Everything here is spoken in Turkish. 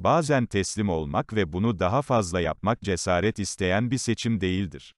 Bazen teslim olmak ve bunu daha fazla yapmak cesaret isteyen bir seçim değildir.